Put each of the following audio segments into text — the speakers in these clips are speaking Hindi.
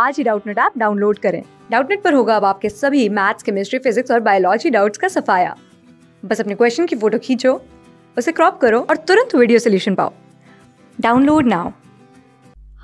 आज ही डाउटनेट ऐप डाउनलोड करें डाउटनेट पर होगा अब आपके सभी मैथ्स केमिस्ट्री फिजिक्स और बायोलॉजी डाउट्स का सफाया बस अपने क्वेश्चन की फोटो खींचो उसे क्रॉप करो और तुरंत वीडियो सोल्यूशन पाओ download now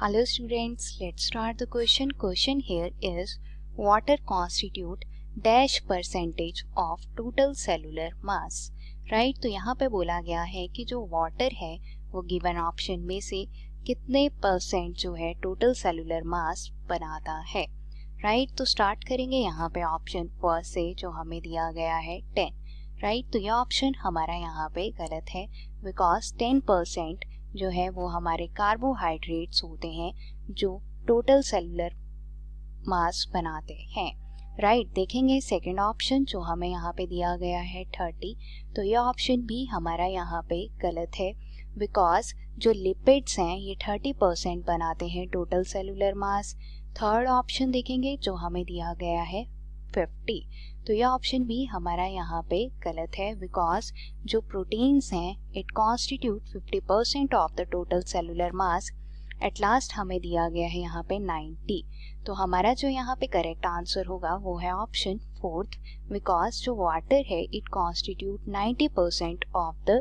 hello students let's start the question question here is water constitute dash percentage of total cellular mass right तो यहाँ पे बोला गया है कि जो वाटर है वो गिवन ऑप्शन में से कितने परसेंट जो है टोटल सेलुलर मास बनाता है राइट right? तो स्टार्ट करेंगे यहाँ पे ऑप्शन फर्स्ट से जो हमें दिया गया है टेन राइट right? तो ये ऑप्शन हमारा यहाँ पे गलत है बिकॉज टेन परसेंट जो है वो हमारे कार्बोहाइड्रेट्स होते हैं जो टोटल सेलुलर मास बनाते हैं राइट right, देखेंगे सेकेंड ऑप्शन जो हमें यहाँ पे दिया गया है थर्टी तो ये ऑप्शन भी हमारा यहाँ पे गलत है बिकॉज जो लिपिड्स हैं ये 30 परसेंट बनाते हैं total cellular mass third option देखेंगे जो हमें दिया गया है 50 तो ये ऑप्शन भी हमारा यहाँ पे गलत है बिकॉज जो प्रोटीन्स हैं it constitute 50 percent of the total cellular mass at last हमें दिया गया है यहाँ पे 90 तो हमारा जो यहाँ पे करेक्ट आंसर होगा वो है ऑप्शन फोर्थ बिकॉज जो वाटर है it constitute 90 percent of the